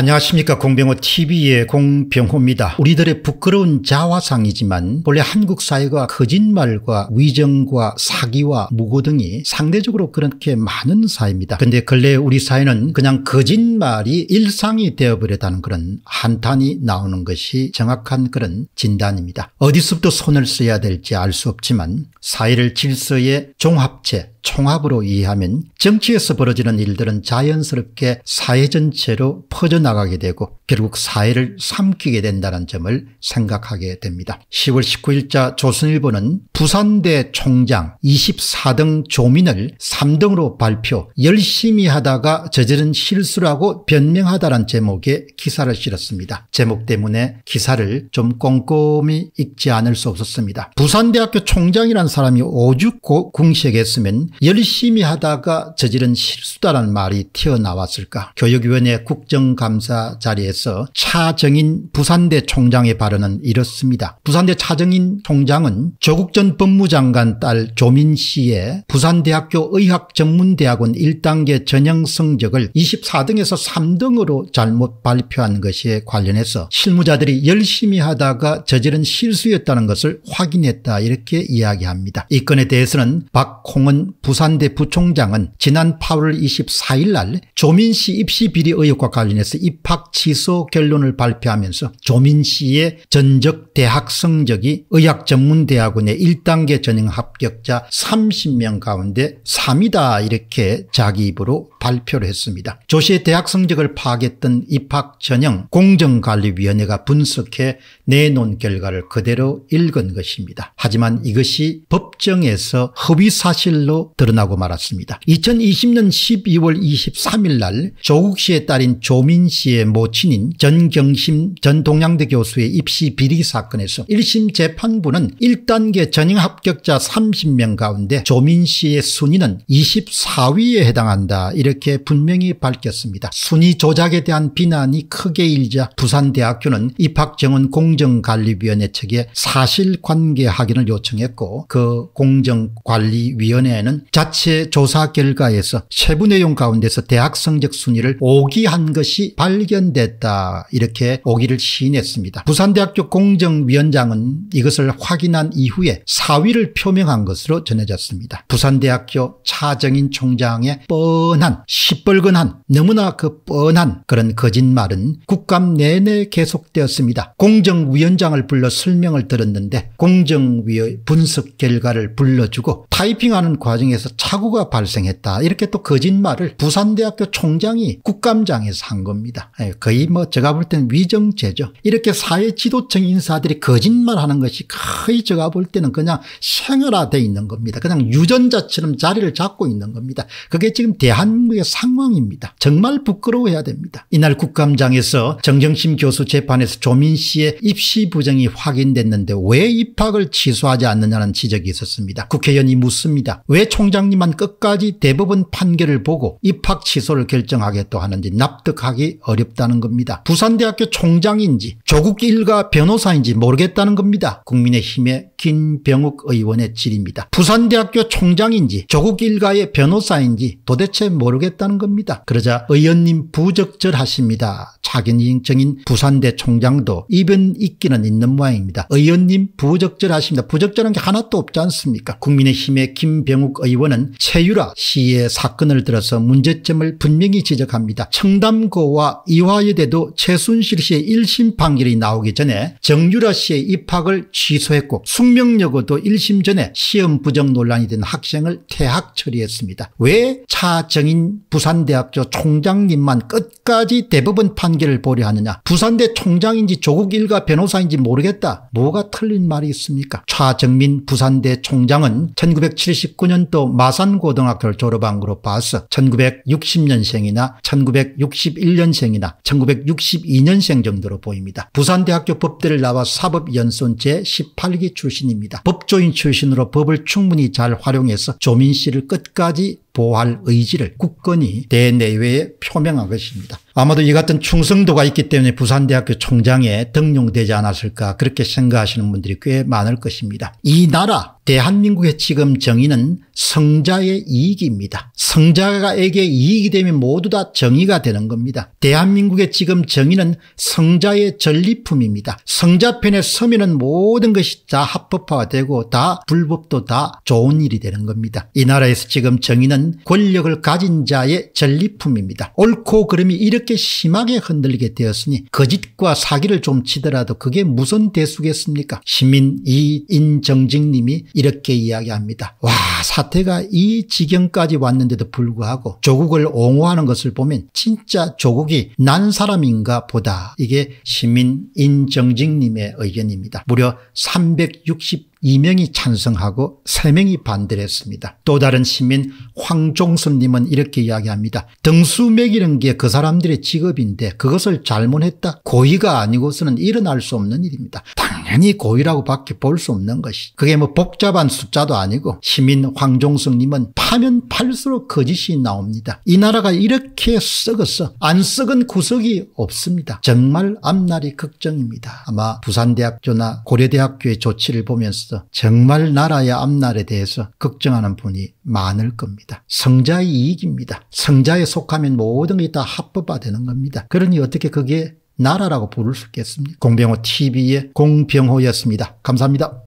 안녕하십니까 공병호TV의 공병호입니다. 우리들의 부끄러운 자화상이지만 원래 한국 사회가 거짓말과 위정과 사기와 무고 등이 상대적으로 그렇게 많은 사회입니다. 근데 근래 우리 사회는 그냥 거짓말이 일상이 되어버렸다는 그런 한탄이 나오는 것이 정확한 그런 진단입니다. 어디서부터 손을 써야 될지 알 수 없지만 사회를 질서의 종합체 총합으로 이해하면 정치에서 벌어지는 일들은 자연스럽게 사회 전체로 퍼져나가게 되고 결국 사회를 삼키게 된다는 점을 생각하게 됩니다. 10월 19일자 조선일보는 부산대 총장 24등 조민을 3등으로 발표 열심히 하다가 저지른 실수라고 변명하다란 제목의 기사를 실었습니다. 제목 때문에 기사를 좀 꼼꼼히 읽지 않을 수 없었습니다. 부산대학교 총장이란 사람이 오죽 고 궁시했으면 열심히 하다가 저지른 실수다란 말이 튀어나왔을까. 교육위원회 국정감사 자리에서 차정인 부산대 총장의 발언은 이렇습니다. 부산대 차정인 총장은 조국 전 법무장관 딸 조민 씨의 부산대학교 의학전문대학원 1단계 전형 성적을 24등에서 3등으로 잘못 발표한 것에 관련해서 실무자들이 열심히 하다가 저지른 실수였다는 것을 확인했다 이렇게 이야기합니다. 이 건에 대해서는 박홍은 부산대 부총장은 지난 8월 24일 날 조민 씨 입시 비리 의혹과 관련해서 입학 취소 결론을 발표하면서 조민 씨의 전적 대학 성적이 의학전문대학원의 1단계 전형 합격자 30명 가운데 3이다 이렇게 자기 입으로 발표를 했습니다. 조씨의 대학 성적을 파악했던 입학 전형 공정관리위원회가 분석해 내놓은 결과를 그대로 읽은 것입니다. 하지만 이것이 법정에서 허위사실로 드러나고 말았습니다. 2020년 12월 23일 날 조국 씨의 딸인 조민 씨의 모친인 전경심 전 동양대 교수의 입시 비리 사건에서 1심 재판부는 1단계 전형 커닝 합격자 30명 가운데 조민 씨의 순위는 24위에 해당한다 이렇게 분명히 밝혔습니다. 순위 조작에 대한 비난이 크게 일자 부산대학교는 입학정원 공정관리위원회 측에 사실관계 확인을 요청했고 그 공정관리위원회는 자체 조사 결과에서 세부 내용 가운데서 대학 성적 순위를 오기한 것이 발견됐다 이렇게 오기를 시인했습니다. 부산대학교 공정위원장은 이것을 확인한 이후에 사위를 표명한 것으로 전해졌습니다. 부산대학교 차정인 총장의 뻔한 시뻘건한 너무나 그 뻔한 그런 거짓말은 국감 내내 계속되었습니다. 공정위원장을 불러 설명을 들었는데 공정위의 분석 결과를 불러주고 타이핑하는 과정에서 착오가 발생했다. 이렇게 또 거짓말을 부산대학교 총장이 국감장에서 한 겁니다. 예, 거의 뭐 제가 볼 때는 위정죄죠. 이렇게 사회 지도층 인사들이 거짓말하는 것이 거의 제가 볼 때는 그 그냥 생활화돼 있는 겁니다. 그냥 유전자처럼 자리를 잡고 있는 겁니다. 그게 지금 대한민국의 상황입니다. 정말 부끄러워해야 됩니다. 이날 국감장에서 정정심 교수 재판에서 조민 씨의 입시 부정이 확인됐는데 왜 입학을 취소하지 않느냐는 지적이 있었습니다. 국회의원이 묻습니다. 왜 총장님만 끝까지 대법원 판결을 보고 입학 취소를 결정하겠다 하는지 납득하기 어렵다는 겁니다. 부산대학교 총장인지 조국 일가 변호사인지 모르겠다는 겁니다. 국민의힘의 김병욱 의원의 질입니다. 부산대학교 총장인지 조국 일가의 변호사인지 도대체 모르겠다는 겁니다. 그러자 의원님 부적절하십니다. 차근정인 기 부산대 총장도 입은 있기는 있는 모양입니다. 의원님 부적절하십니다. 부적절한 게 하나도 없지 않습니까? 국민의힘의 김병욱 의원은 최유라 씨의 사건을 들어서 문제점을 분명히 지적합니다. 청담고와 이화여대도 최순실 씨의 1심 판결이 나오기 전에 정유라 씨의 입학을 취소했고 숙명여고도 1심 전에 시험 부정 논란이 된 학생을 퇴학 처리했습니다. 왜 차정인 부산대학교 총장님만 끝까지 대법원 판결을 보려하느냐 부산대 총장인지 조국 일가 변호사인지 모르겠다. 뭐가 틀린 말이 있습니까 차정민 부산대 총장은 1979년도 마산고등학교를 졸업한 것으로 봐서 1960년생이나 1961년생이나 1962년생 정도로 보입니다. 부산대학교 법대를 나와 사법연수원 제18기 출신 출신입니다. 법조인 출신으로 법을 충분히 잘 활용해서 조민 씨를 끝까지 보호할 의지를 굳건히 대내외에 표명한 것입니다. 아마도 이 같은 충성도가 있기 때문에 부산대학교 총장에 등용되지 않았을까 그렇게 생각하시는 분들이 꽤 많을 것입니다. 이 나라 대한민국의 지금 정의는 성자의 이익입니다. 성자에게 이익이 되면 모두 다 정의가 되는 겁니다. 대한민국의 지금 정의는 성자의 전리품입니다. 성자편에 서면은 모든 것이 다 합법화되고 다 불법도 다 좋은 일이 되는 겁니다. 이 나라에서 지금 정의는 자는 권력을 가진 자의 전리품입니다. 옳고 그름이 이렇게 심하게 흔들리게 되었으니 거짓과 사기를 좀 치더라도 그게 무슨 대수겠습니까? 시민 이인정직님이 이렇게 이야기합니다. 와 사태가 이 지경까지 왔는데도 불구하고 조국을 옹호하는 것을 보면 진짜 조국이 난 사람인가 보다. 이게 시민 인정직님의 의견입니다. 무려 360 2명이 찬성하고 3명이 반대를 했습니다. 또 다른 시민 황종섭님은 이렇게 이야기합니다. 등수 매기는 게 그 사람들의 직업인데 그것을 잘못했다. 고의가 아니고서는 일어날 수 없는 일입니다. 당 당연히 고의라고밖에 볼 수 없는 것이 그게 뭐 복잡한 숫자도 아니고 시민 황종석님은 파면 팔수록 거짓이 나옵니다. 이 나라가 이렇게 썩었어 안 썩은 구석이 없습니다. 정말 앞날이 걱정입니다. 아마 부산대학교나 고려대학교의 조치를 보면서 정말 나라의 앞날에 대해서 걱정하는 분이 많을 겁니다. 성자의 이익입니다. 성자에 속하면 모든 것이 다 합법화되는 겁니다. 그러니 어떻게 그게 나라라고 부를 수 있겠습니다. 공병호 TV의 공병호였습니다. 감사합니다.